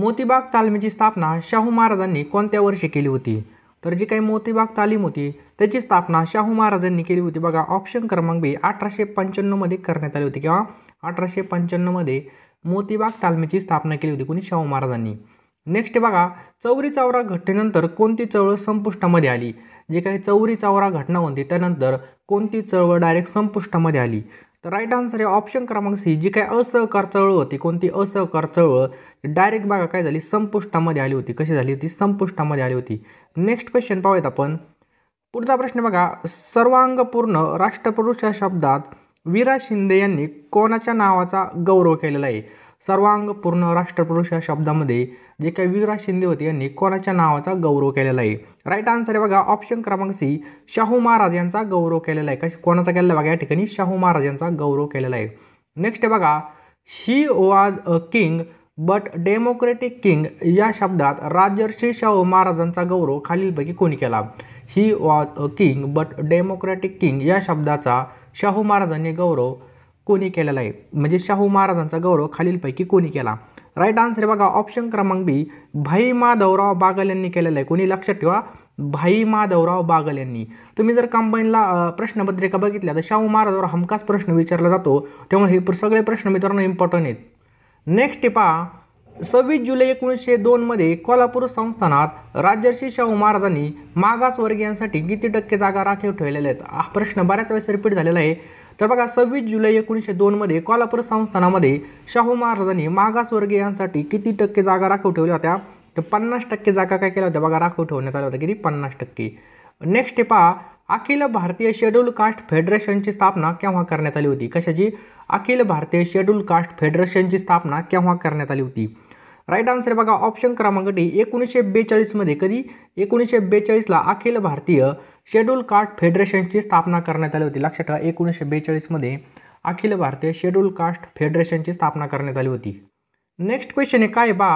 मोतीबाग तालमीची स्थापना शाहू महाराजांनी कोणत्या वर्षी केली होती तर जी काही मोतीबाग तालीम होती त्याची स्थापना शाहू महाराजांनी केली होती बघा ऑप्शन क्रमांक बी अठराशे पंच्याण्णवमध्ये करण्यात आली होती किंवा अठराशे पंच्याण्णवमध्ये मोतीबाग तालमीची स्थापना केली होती कोणी शाहू महाराजांनी नेक्स्ट बघा चौरी चौरा घटनेनंतर कोणती चळवळ संपुष्टामध्ये आली जे काही चौरी चौरा घटना होती त्यानंतर कोणती चळवळ डायरेक्ट संपुष्टामध्ये आली तर राईट आन्सर आहे ऑप्शन क्रमांक सी जी काय असहकार चळवळ होती कोणती असहकार चळवळ डायरेक्ट बघा काय झाली संपुष्टामध्ये आली होती कशी झाली होती संपुष्टामध्ये आली होती नेक्स्ट क्वेश्चन पाहूयात आपण पुढचा प्रश्न बघा सर्वांगपूर्ण राष्ट्रपुरुष या शब्दात वीरा शिंदे यांनी कोणाच्या नावाचा गौरव केलेला आहे सर्वांग पूर्ण राष्ट्रपुरुष या शब्दामध्ये जे काही वीरराज शिंदे होते यांनी कोणाच्या नावाचा गौरव केलेला आहे राईट आन्सर आहे बघा ऑप्शन क्रमांक सी शाहू महाराज यांचा गौरव केलेला आहे कशा कोणाचा केलेला बघा या ठिकाणी शाहू महाराज यांचा गौरव केलेला आहे नेक्स्ट आहे बघा she was a king but democratic king या शब्दात राजर्षी शाहू महाराजांचा गौरव खालीलपैकी कोणी केला ही was a king but democratic king या शब्दाचा शाहू महाराजांनी गौरव कोणी केलेला आहे म्हणजे शाहू महाराजांचा गौरव खालीलपैकी कोणी केला राईट आन्सर बघा ऑप्शन क्रमांक बी भाई माधवराव बागल यांनी केलेला आहे कोणी लक्षात ठेवा भाई माधवराव बागल यांनी तुम्ही जर कंबाईनला प्रश्नपत्रिका बघितल्या तर शाहू महाराजावर हमखास प्रश्न विचारला जातो त्यामुळे हे सगळे प्रश्न मित्रांनो इम्पॉर्टंट आहेत नेक्स्ट पहा सव्वीस जुलै एकोणीसशे दोनमध्ये कोल्हापूर संस्थानात राजर्षी शाहू महाराजांनी मागासवर्गीयांसाठी किती टक्के जागा राखीव ठेवलेल्या आहेत हा प्रश्न बऱ्याच वेळेस रिपीट झालेला आहे तर बघा सव्वीस जुलै एकोणीसशे दोनमध्ये कोल्हापूर संस्थानामध्ये शाहू महाराजांनी मागासवर्गीयांसाठी किती टक्के जागा राखीव ठेवल्या होत्या तर पन्नास टक्के जागा काय केल्या होत्या बघा राखीव ठेवण्यात आल्या होत्या किती पन्नास टक्के नेक्स्ट हे पहा अखिल भारतीय शेड्यूल कास्ट फेडरेशनची स्थापना केव्हा करण्यात आली होती कशाची अखिल भारतीय शेड्यूल कास्ट फेडरेशनची स्थापना केव्हा करण्यात आली होती राईट आन्सर बघा ऑप्शन क्रमांक डी एकोणीसशे बेचाळीसमध्ये कधी एकोणीसशे बेचाळीसला अखिल भारतीय शेड्यूल कास्ट फेडरेशनची स्थापना करण्यात आली होती लक्षात ठेवा एकोणीसशे बेचाळीसमध्ये अखिल भारतीय शेड्यूल कास्ट फेडरेशनची स्थापना करण्यात आली होती नेक्स्ट क्वेश्चन आहे काय बा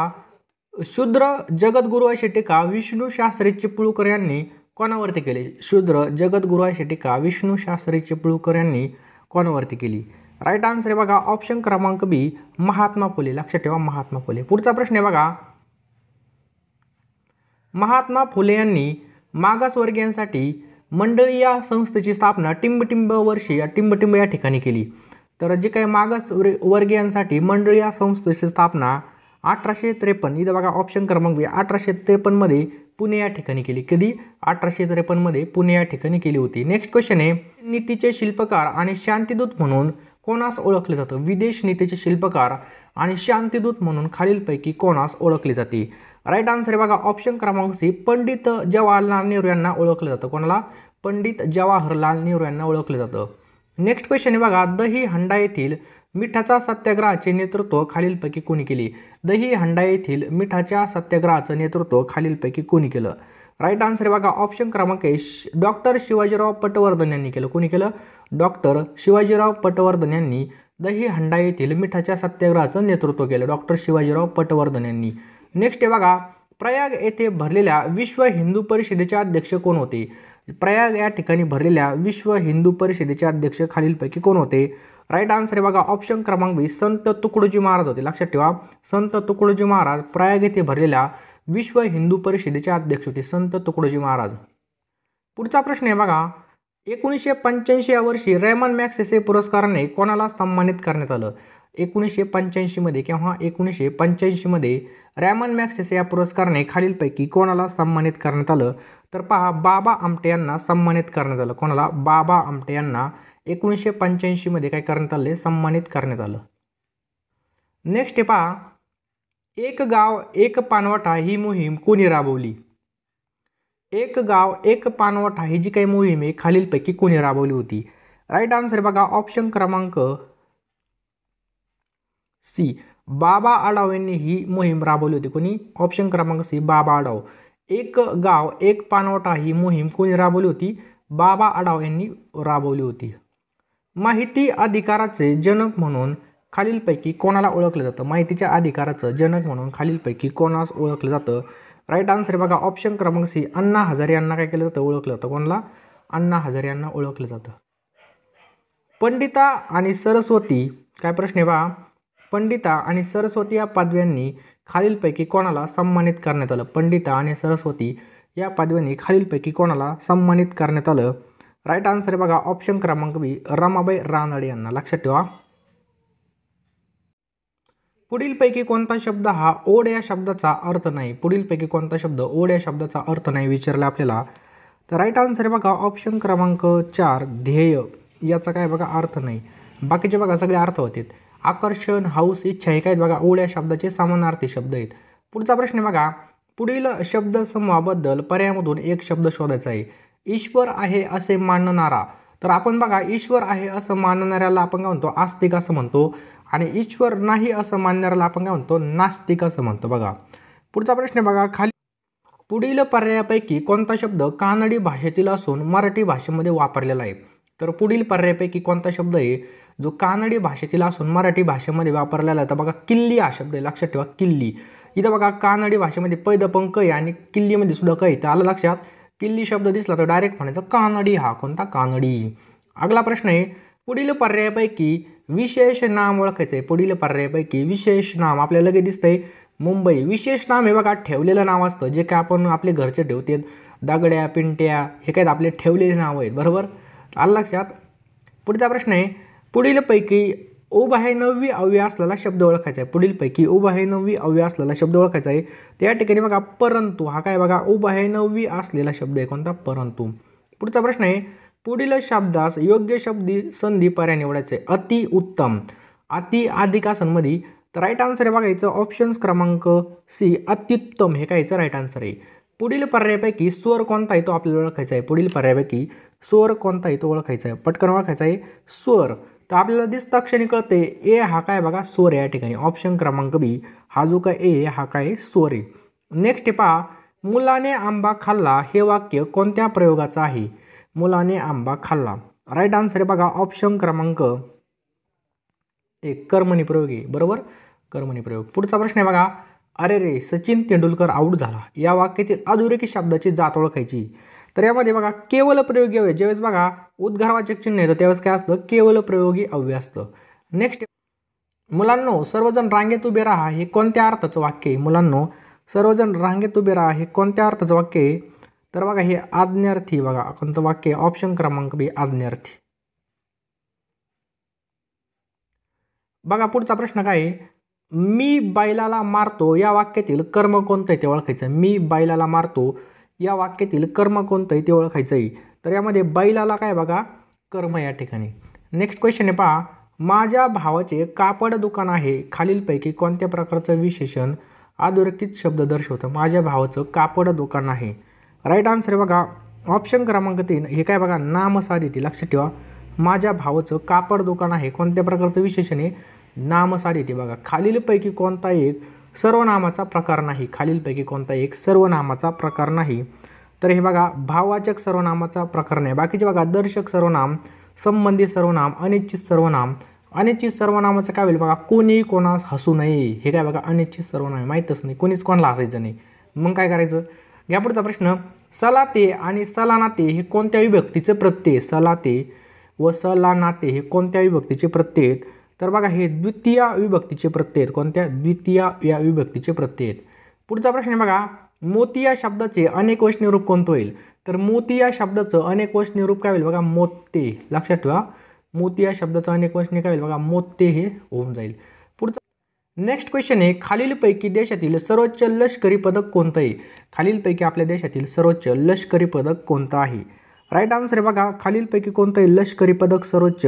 शूद्र जगद्गुरु अशी टीका विष्णू शास्त्री चिपळूकर यांनी कोणावरती केली शूद्र जगद्गुरु अशी टीका विष्णू शास्त्री चिपळूकर यांनी कोणावरती केली राईट आन्सर आहे बघा ऑप्शन क्रमांक बी महात्मा फुले लक्षात ठेवा महात्मा फुले पुढचा प्रश्न आहे बघा महात्मा फुले यांनी मागासवर्गीयांसाठी मंडळी या संस्थेची स्थापना टिंबटिंब वर्षी या टिंबटिंब या ठिकाणी केली तर जे काही मागास वर्गीयांसाठी मंडळी या संस्थेची स्थापना अठराशे त्रेपन्न इथं बघा ऑप्शन क्रमांक अठराशे त्रेपन्नमध्ये पुणे या ठिकाणी केली कधी अठराशे त्रेपन्नमध्ये पुणे या ठिकाणी केली होती नेक्स्ट क्वेश्चन आहे नीतीचे शिल्पकार आणि शांतिदूत म्हणून कोणास ओळखले जातं विदेश नीतीचे शिल्पकार आणि शांतिदूत म्हणून खालीलपैकी कोणास ओळखले जाते राईट आन्सर आहे बघा ऑप्शन क्रमांक सी पंडित जवाहरलाल नेहरू यांना ओळखलं जातं कोणाला पंडित जवाहरलाल नेहरू यांना ओळखलं जातं नेक्स्ट क्वेश्चन आहे बघा दही हंडा येथील मिठाचा सत्याग्रहाचे नेतृत्व खालीलपैकी कोणी केली दही हंडा येथील मिठाच्या सत्याग्रहाचं नेतृत्व खालीलपैकी कोणी केलं राईट आन्सर आहे बघा ऑप्शन क्रमांक आहे डॉक्टर शिवाजीराव पटवर्धन यांनी केलं कोणी केलं डॉक्टर शिवाजीराव पटवर्धन यांनी दही हंडा येथील मिठाच्या सत्याग्रहाचं नेतृत्व केलं डॉक्टर शिवाजीराव पटवर्धन यांनी नेक्स्ट आहे बघा प्रयाग येथे भरलेल्या विश्व हिंदू परिषदेचे अध्यक्ष कोण होते प्रयाग या ठिकाणी भरलेल्या विश्व हिंदू परिषदेचे अध्यक्ष खालीलपैकी कोण होते राईट आन्सर आहे बघा ऑप्शन क्रमांक बी संत तुकडोजी महाराज होते लक्षात ठेवा संत तुकडोजी महाराज प्रयाग येथे भरलेल्या विश्व हिंदू परिषदेचे अध्यक्ष होते संत तुकडोजी महाराज पुढचा प्रश्न आहे बघा एकोणीसशे पंच्याऐंशी या वर्षी रेमन मॅक्सेसे पुरस्काराने कोणाला सन्मानित करण्यात आलं एकोणीसशे पंच्याऐंशीमध्ये किंवा एकोणीसशे पंच्याऐंशीमध्ये रॅमन मॅक्सेस या पुरस्काराने खालीलपैकी कोणाला सन्मानित करण्यात आलं तर पहा बाबा आमटे यांना सन्मानित करण्यात आलं कोणाला बाबा आमटे यांना एकोणीसशे पंच्याऐंशीमध्ये काय करण्यात आले सन्मानित करण्यात आलं नेक्स्ट पहा एक गाव एक पानवटा ही मोहीम कोणी राबवली एक गाव एक पानवटा ही जी काही मोहीम आहे खालीलपैकी कोणी राबवली होती राईट आन्सर बघा ऑप्शन क्रमांक सी बाबा आढाव यांनी ही मोहीम राबवली होती कोणी ऑप्शन क्रमांक सी बाबा आडाव एक गाव एक पानवटा ही मोहीम कोणी राबवली होती बाबा आडाव यांनी राबवली होती माहिती अधिकाराचे जनक म्हणून खालीलपैकी कोणाला ओळखलं जातं माहितीच्या अधिकाराचं जनक म्हणून खालीलपैकी कोणास ओळखलं जातं राईट आन्सर बघा ऑप्शन क्रमांक सी अण्णा हजारे यांना काय केलं जातं ओळखलं जातं कोणाला अण्णा हजारे यांना ओळखलं जातं पंडिता आणि सरस्वती काय प्रश्न आहे बा पंडिता आणि सरस्वती या पदव्यांनी खालीलपैकी कोणाला सन्मानित करण्यात आलं पंडिता आणि सरस्वती या पदव्यांनी खालीलपैकी कोणाला सन्मानित करण्यात आलं राईट आन्सर आहे बघा ऑप्शन क्रमांक बी रमाबाई रानडे यांना लक्षात ठेवा पुढीलपैकी कोणता शब्द हा ओढ या शब्दाचा अर्थ नाही पुढीलपैकी कोणता शब्द ओढ या शब्दाचा अर्थ नाही विचारला आपल्याला तर राईट आन्सर बघा ऑप्शन क्रमांक चार ध्येय याचा काय बघा अर्थ नाही बाकीचे बघा सगळे अर्थ होते आकर्षण हाऊस इच्छा हे काय बघा ओळ्या शब्दाचे समानार्थी शब्द आहेत पुढचा प्रश्न बघा पुढील शब्द समूहाबद्दल पर्यायामधून एक शब्द शोधायचा आहे ईश्वर आहे असे मानणारा तर आपण बघा ईश्वर आहे असं मानणाऱ्याला आपण काय म्हणतो आस्तिक असं म्हणतो आणि ईश्वर नाही असं मानणाऱ्याला आपण काय म्हणतो नास्तिक असं म्हणतो बघा पुढचा प्रश्न बघा खाली पुढील पर्यायापैकी कोणता शब्द कानडी भाषेतील असून मराठी भाषेमध्ये वापरलेला आहे तर पुढील पर्यायापैकी कोणता शब्द आहे जो कानडी भाषेतील असून मराठी भाषेमध्ये वापरलेला तर बघा किल्ली हा शब्द आहे लक्षात ठेवा किल्ली इथं बघा कानडी भाषेमध्ये पैदपंक कै आणि किल्लीमध्ये सुद्धा कै तर आलं लक्षात किल्ली शब्द दिसला तर डायरेक्ट म्हणायचं कानडी हा कोणता कानडी अगला प्रश्न आहे पुढील पर्यायापैकी विशेष नाम ओळखायचं आहे पुढील पर्यायापैकी विशेष नाम आपल्याला लगेच दिसतंय मुंबई विशेष नाम हे बघा ठेवलेलं नाव असतं जे काय आपण आपले घरचे ठेवते दगड्या पिंट्या हे काय आपले ठेवलेले नाव आहेत बरोबर आलं लक्षात पुढचा प्रश्न आहे पुढीलपैकी नववी अव्यय असलेला शब्द ओळखायचा आहे पुढीलपैकी नववी अव्यय असलेला शब्द ओळखायचा आहे त्या ठिकाणी बघा परंतु हा काय बघा आहे नववी असलेला शब्द आहे कोणता परंतु पुढचा प्रश्न आहे पुढील शब्दास योग्य शब्दी संधी पर्याय निवडायचे अति उत्तम अति आसनमध्ये तर राईट आन्सर आहे बघायचं ऑप्शन्स क्रमांक सी अत्युत्तम हे कायचं राईट आन्सर आहे पुढील पर्यायापैकी स्वर कोणता आहे तो आपल्याला ओळखायचा आहे पुढील पर्यायापैकी स्वर कोणता आहे तो ओळखायचा आहे पटकन ओळखायचा आहे स्वर तर आपल्याला दिसता क्षणी कळते ए हा काय बघा सोर या ठिकाणी ऑप्शन क्रमांक बी हा जो काय ए हा काय सोर आहे नेक्स्ट पहा मुलाने आंबा खाल्ला हे वाक्य कोणत्या प्रयोगाचं आहे मुलाने आंबा खाल्ला राईट आन्सर आहे बघा ऑप्शन क्रमांक एक कर्मणी प्रयोग आहे बरोबर कर्मणी प्रयोग पुढचा प्रश्न आहे बघा अरे रे सचिन तेंडुलकर आऊट झाला या वाक्यातील अधोरेखी शब्दाची जात ओळखायची तर यामध्ये बघा केवल प्रयोगी अव्यय ज्यावेळेस बघा उद्गारवाचक चिन्ह येतं त्यावेळेस काय असतं केवल प्रयोगी अव्यय असतं नेक्स्ट मुलांनो सर्वजण रांगेत उभे राहा हे कोणत्या अर्थाचं वाक्य आहे मुलांनो सर्वजण रांगेत उभे राहा हे कोणत्या अर्थाचं वाक्य आहे तर बघा हे आज्ञार्थी बघा कोणतं वाक्य ऑप्शन क्रमांक बी आज्ञार्थी बघा पुढचा प्रश्न काय मी बैलाला मारतो या वाक्यातील कर्म कोणतं आहे ते ओळखायचं मी बैलाला मारतो या वाक्यातील कर्म कोणतं आहे ते ओळखायचं आहे तर यामध्ये बैलाला काय बघा कर्म या ठिकाणी नेक्स्ट क्वेश्चन आहे पहा माझ्या भावाचे कापड दुकान आहे खालीलपैकी कोणत्या प्रकारचं विशेषण अधोरेखित शब्द दर्शवतं माझ्या भावाचं कापड दुकान आहे राईट आन्सर आहे बघा ऑप्शन क्रमांक तीन हे काय बघा येते लक्षात ठेवा माझ्या भावाचं कापड दुकान आहे कोणत्या प्रकारचं विशेषण आहे येते बघा खालीलपैकी कोणता एक सर्वनामाचा प्रकार नाही खालीलपैकी कोणता एक सर्वनामाचा प्रकार नाही तर हे बघा भाववाचक सर्वनामाचा प्रकार नाही बाकीचे बघा दर्शक सर्वनाम संबंधित सर्वनाम अनिश्चित सर्वनाम अनिश्चित सर्वनामाचं काय होईल बघा कोणी कोणास हसू नये हे काय बघा अनिश्चित सर्वनाम माहीतच नाही कोणीच कोणाला हसायचं नाही मग काय करायचं या पुढचा प्रश्न सलाते आणि सलानाते हे कोणत्या विभक्तीचे प्रत्यय सलाते व सलानाते हे कोणत्या विभक्तीचे प्रत्यय तर बघा हे द्वितीय विभक्तीचे प्रत्यय आहेत कोणत्या द्वितीय या विभक्तीचे प्रत्यय आहेत पुढचा प्रश्न आहे बघा मोती या शब्दाचे अनेक रूप रूप कोणतं होईल तर मोती या शब्दाचं अनेक वश काय होईल बघा मोते लक्षात ठेवा मोती या शब्दाचं अनेक काय होईल बघा मोते हे होऊन जाईल पुढचा नेक्स्ट क्वेश्चन आहे खालीलपैकी देशातील सर्वोच्च लष्करी पदक कोणतं आहे खालीलपैकी आपल्या देशातील सर्वोच्च लष्करी पदक कोणतं आहे राईट आन्सर आहे बघा खालीलपैकी कोणतं लष्करी पदक सर्वोच्च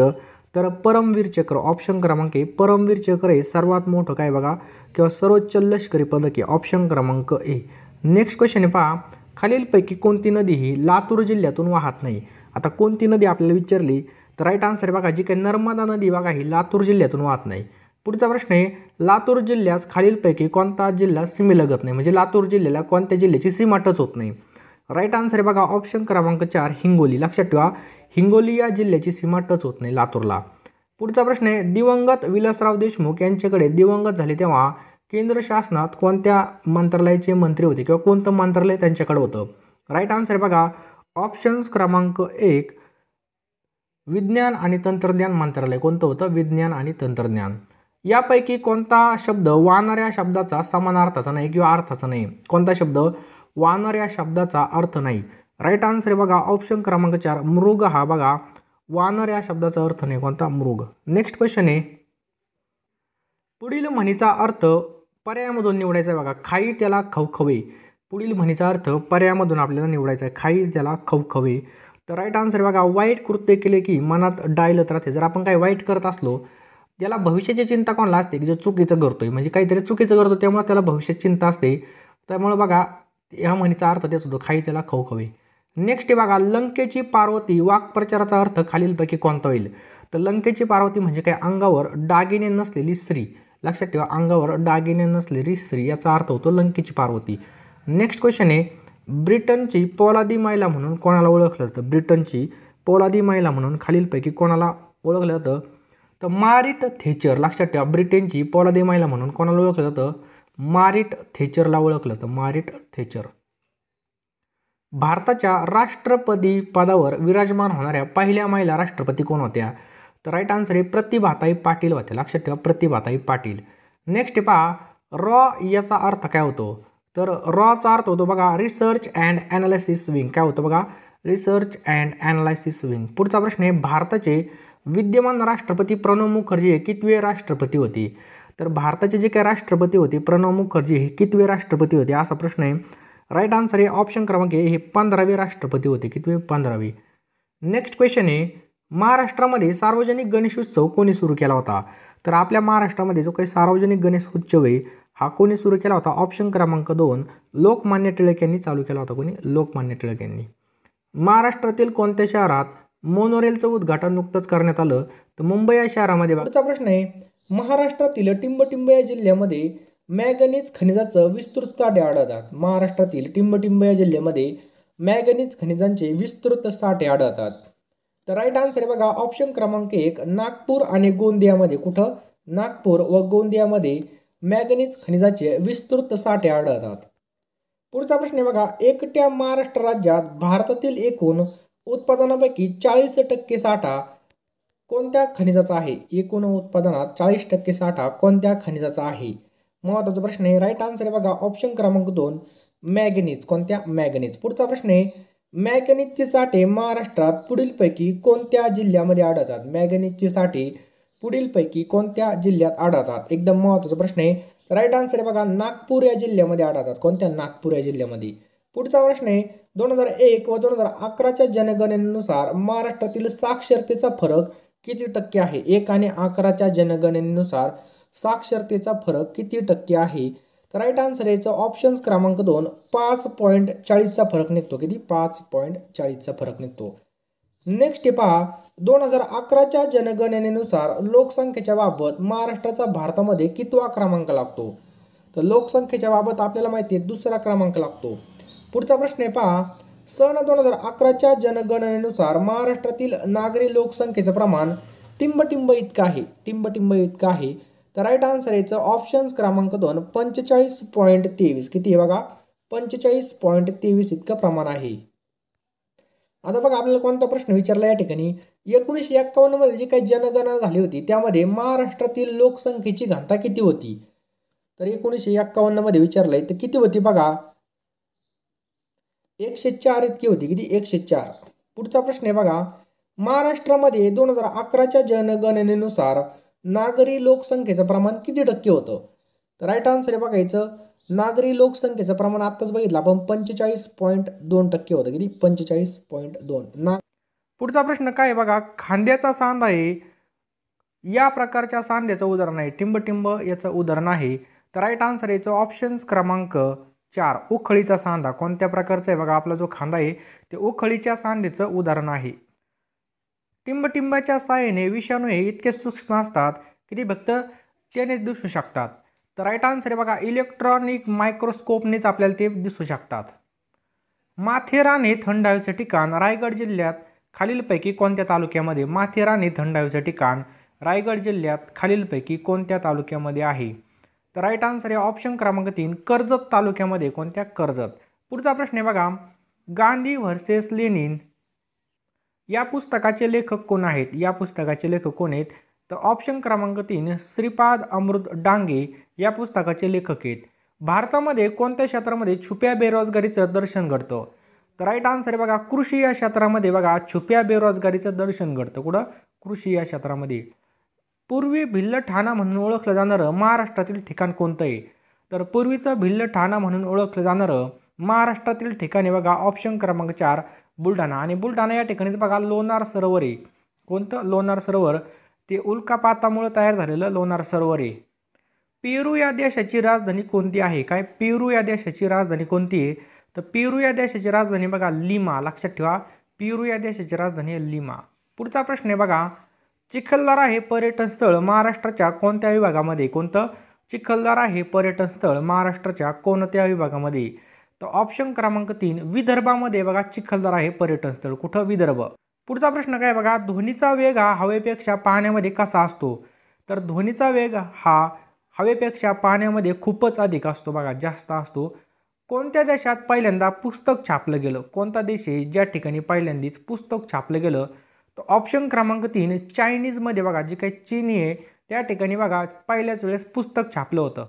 तर परमवीर चक्र ऑप्शन क्रमांक ए परमवीर चक्र हे सर्वात मोठं काय बघा किंवा सर्वोच्च लष्करी पदक आहे ऑप्शन क्रमांक ए नेक्स्ट क्वेश्चन आहे पहा खालीलपैकी कोणती नदी ही लातूर जिल्ह्यातून वाहत नाही आता कोणती नदी आपल्याला विचारली तर राईट आन्सर बघा जी काही नर्मदा नदी बघा ही लातूर जिल्ह्यातून वाहत नाही पुढचा प्रश्न आहे लातूर जिल्ह्यास खालीलपैकी कोणता जिल्हा सीमेलगत नाही म्हणजे लातूर जिल्ह्याला कोणत्या जिल्ह्याची सीमा टच होत नाही राईट आन्सर आहे बघा ऑप्शन क्रमांक चार हिंगोली लक्षात ठेवा हिंगोली या जिल्ह्याची सीमा टच होत नाही लातूरला पुढचा प्रश्न आहे दिवंगत विलासराव देशमुख यांच्याकडे दिवंगत झाले तेव्हा केंद्र शासनात कोणत्या मंत्रालयाचे मंत्री होते किंवा कोणतं मंत्रालय त्यांच्याकडे होतं राईट आन्सर आहे बघा ऑप्शन्स क्रमांक एक विज्ञान आणि तंत्रज्ञान मंत्रालय कोणतं होतं विज्ञान आणि तंत्रज्ञान यापैकी कोणता शब्द वाहणाऱ्या शब्दाचा समानार्थाचा नाही किंवा अर्थाचा नाही कोणता शब्द वानर या शब्दाचा अर्थ नाही राईट आन्सर आहे बघा ऑप्शन क्रमांक चार मृग हा बघा वानर या शब्दाचा अर्थ नाही कोणता मृग नेक्स्ट क्वेश्चन आहे पुढील म्हणीचा अर्थ पर्यायामधून निवडायचा आहे बघा खाई त्याला खवखवे पुढील म्हणीचा अर्थ पर्यायामधून आपल्याला निवडायचा आहे खाई त्याला खवखवे तर राईट आन्सर बघा वाईट कृत्य केले की मनात डायलत राहते जर आपण काही वाईट करत असलो त्याला भविष्याची चिंता कोणाला असते की जो चुकीचं करतोय म्हणजे काहीतरी चुकीचं करतो त्यामुळे त्याला भविष्यात चिंता असते त्यामुळे बघा या म्हणीचा अर्थ देत होतो खाई त्याला खवखवे नेक्स्ट बघा लंकेची पार्वती वाक्प्रचाराचा अर्थ खालीलपैकी कोणता होईल तर लंकेची पार्वती म्हणजे काय अंगावर डागिने नसलेली स्त्री लक्षात ठेवा अंगावर डागिने नसलेली स्त्री याचा अर्थ होतो लंकेची पार्वती नेक्स्ट क्वेश्चन आहे ब्रिटनची पोलादी महिला म्हणून कोणाला ओळखलं जातं ब्रिटनची पोलादी महिला म्हणून खालीलपैकी कोणाला ओळखलं जातं तर मारिट थेचर लक्षात ठेवा ब्रिटनची पोलादी महिला म्हणून कोणाला ओळखलं जातं मारिट थेचरला ओळखलं तर मारिट थेचर भारताच्या राष्ट्रपती पदावर विराजमान होणाऱ्या पहिल्या महिला राष्ट्रपती कोण होत्या तर राईट आन्सर आहे प्रतिभाताई पाटील होत्या लक्षात ठेवा प्रतिभाताई पाटील नेक्स्ट पहा रॉ याचा अर्थ काय होतो तर रॉचा अर्थ होतो बघा रिसर्च अँड ॲनालिसिस विंग काय होतं बघा रिसर्च अँड ॲनालिसिस विंग पुढचा प्रश्न आहे भारताचे विद्यमान राष्ट्रपती प्रणव मुखर्जी हे कितवे राष्ट्रपती होते तर भारताचे जे काही राष्ट्रपती होते प्रणव मुखर्जी हे कितवे राष्ट्रपती होते असा प्रश्न आहे राईट आन्सर हे ऑप्शन क्रमांक हे पंधरावे राष्ट्रपती होते कितवे पंधरावे नेक्स्ट क्वेश्चन आहे महाराष्ट्रामध्ये सार्वजनिक गणेशोत्सव कोणी सुरू केला होता तर आपल्या महाराष्ट्रामध्ये जो काही सार्वजनिक गणेश उत्सव आहे हा कोणी सुरू केला होता ऑप्शन क्रमांक दोन लोकमान्य टिळक यांनी चालू केला होता कोणी लोकमान्य टिळक यांनी महाराष्ट्रातील कोणत्या शहरात मोनोरेलचं उद्घाटन नुकतंच करण्यात आलं तर मुंबई या शहरामध्ये पुढचा प्रश्न आहे महाराष्ट्रातील टिंबटिंब या जिल्ह्यामध्ये मॅगनीज खनिजाचं विस्तृत साठे आढळतात महाराष्ट्रातील टिंबटिंब या जिल्ह्यामध्ये मॅगनीज खनिजांचे विस्तृत साठे आढळतात तर राईट आन्सर आहे बघा ऑप्शन क्रमांक एक नागपूर आणि गोंदियामध्ये कुठं नागपूर व गोंदियामध्ये मॅगनीज खनिजाचे विस्तृत साठे आढळतात पुढचा प्रश्न आहे बघा एकट्या महाराष्ट्र राज्यात भारतातील एकूण उत्पादनापैकी चाळीस टक्के साठा कोणत्या खनिजाचा आहे एकूण उत्पादनात चाळीस टक्के साठा कोणत्या खनिजाचा आहे महत्त्वाचा प्रश्न आहे राईट आन्सर आहे बघा ऑप्शन क्रमांक दोन मॅगनीज कोणत्या मॅगनीज पुढचा प्रश्न आहे मॅगनीजचे साठे महाराष्ट्रात पुढीलपैकी कोणत्या जिल्ह्यामध्ये आढळतात मॅगनीजचे साठे पुढीलपैकी कोणत्या जिल्ह्यात आढळतात एकदम महत्त्वाचा प्रश्न आहे राईट आन्सर आहे बघा नागपूर या जिल्ह्यामध्ये आढळतात कोणत्या नागपूर या जिल्ह्यामध्ये पुढचा प्रश्न आहे दोन हजार एक व दोन हजार अकराच्या जनगणनेनुसार महाराष्ट्रातील साक्षरतेचा फरक किती टक्के आहे एक आणि अकराच्या जनगणनेनुसार साक्षरतेचा फरक किती टक्के आहे तर राईट आन्सर याचा ऑप्शन्स क्रमांक दोन पाच पॉईंट चाळीसचा फरक निघतो किती पाच पॉईंट चाळीसचा फरक निघतो नेक्स्ट पहा दोन हजार अकराच्या जनगणनेनुसार लोकसंख्येच्या बाबत महाराष्ट्राचा भारतामध्ये कितवा क्रमांक लागतो तर लोकसंख्येच्या बाबत आपल्याला माहिती आहे दुसरा क्रमांक लागतो पुढचा प्रश्न आहे पहा सन दोन हजार अकराच्या जनगणनेनुसार महाराष्ट्रातील नागरी लोकसंख्येचं प्रमाण टिंबटिंब इतकं आहे टिंबटिंब इतकं आहे तर राईट आन्सर याचं ऑप्शन्स क्रमांक दोन पंचेचाळीस पॉईंट तेवीस किती आहे बघा पंचेचाळीस पॉईंट तेवीस इतकं प्रमाण आहे आता बघा आपल्याला कोणता प्रश्न विचारला या ठिकाणी एकोणीसशे मध्ये जी काही जनगणना झाली होती त्यामध्ये महाराष्ट्रातील लोकसंख्येची घनता किती होती तर एकोणीसशे एक्कावन्न विचारलं आहे तर किती होती बघा एकशे चार इतकी होती किती एकशे चार पुढचा प्रश्न आहे बघा महाराष्ट्रामध्ये दोन हजार अकराच्या जनगणनेनुसार नागरी लोकसंख्येचं प्रमाण किती टक्के होतं तर राईट आन्सर आहे बघायचं नागरी लोकसंख्येचं प्रमाण आत्ताच बघितलं आपण पंचेचाळीस पॉईंट दोन टक्के होतं किती पंचेचाळीस पॉईंट दोन ना पुढचा प्रश्न काय बघा खांद्याचा सांध आहे या प्रकारच्या सांध्याचं उदाहरण आहे टिंब टिंब याचं उदाहरण आहे तर राईट आन्सर याचं ऑप्शन्स क्रमांक चार उखळीचा सांधा कोणत्या प्रकारचा आहे बघा आपला जो खांदा आहे ते उखळीच्या सांधेचं उदाहरण आहे टिंबटिंबाच्या साहाय्याने विषाणू हे इतके सूक्ष्म असतात की ते फक्त त्यानेच दिसू शकतात तर राईट आन्सर आहे बघा इलेक्ट्रॉनिक मायक्रोस्कोपनेच आपल्याला ते दिसू शकतात माथेरान हे थंड हवेचं ठिकाण रायगड जिल्ह्यात खालीलपैकी कोणत्या तालुक्यामध्ये माथेरान हे थंड हवेचं ठिकाण रायगड जिल्ह्यात खालीलपैकी कोणत्या तालुक्यामध्ये आहे तर राईट आन्सर आहे ऑप्शन क्रमांक तीन कर्जत तालुक्यामध्ये कोणत्या कर्जत पुढचा प्रश्न आहे बघा गांधी व्हर्सेस लेनिन या पुस्तकाचे लेखक कोण आहेत या पुस्तकाचे लेखक कोण आहेत तर ऑप्शन क्रमांक तीन श्रीपाद अमृत डांगे या पुस्तकाचे लेखक आहेत भारतामध्ये कोणत्या क्षेत्रामध्ये छुप्या बेरोजगारीचं दर्शन घडतं तर राईट आन्सर आहे बघा कृषी या क्षेत्रामध्ये बघा छुप्या बेरोजगारीचं दर्शन घडतं कुठं कृषी या क्षेत्रामध्ये पूर्वी भिल्ल ठाणा म्हणून ओळखलं जाणारं महाराष्ट्रातील ठिकाण कोणतं आहे तर पूर्वीचं भिल्ल ठाणा म्हणून ओळखलं जाणारं महाराष्ट्रातील ठिकाणी बघा ऑप्शन क्रमांक चार बुलढाणा आणि बुलढाणा या ठिकाणीच बघा लोणार सरोवर आहे कोणतं लोणार सरोवर ते उल्कापातामुळे तयार झालेलं लोणार सरोवर आहे पेरू या देशाची राजधानी कोणती आहे काय पेरू या देशाची राजधानी कोणती आहे तर पेरू या देशाची राजधानी बघा लिमा लक्षात ठेवा पेरू या देशाची राजधानी लिमा पुढचा प्रश्न आहे बघा चिखलदरा हे पर्यटन स्थळ महाराष्ट्राच्या कोणत्या विभागामध्ये कोणतं चिखलदरा हे पर्यटन स्थळ महाराष्ट्राच्या कोणत्या विभागामध्ये तर ऑप्शन क्रमांक तीन विदर्भामध्ये बघा चिखलदरा हे पर्यटन स्थळ कुठं विदर्भ पुढचा प्रश्न काय बघा ध्वनीचा वेग हा हवेपेक्षा पाण्यामध्ये कसा असतो तर ध्वनीचा वेग हा हवेपेक्षा पाण्यामध्ये खूपच अधिक असतो बघा जास्त असतो कोणत्या देशात पहिल्यांदा पुस्तक छापलं गेलं कोणता देश आहे ज्या ठिकाणी पहिल्यांदीच पुस्तक छापलं गेलं तर ऑप्शन क्रमांक तीन चायनीजमध्ये बघा जी काही चीनी आहे त्या ठिकाणी बघा पहिल्याच वेळेस पुस्तक छापलं होतं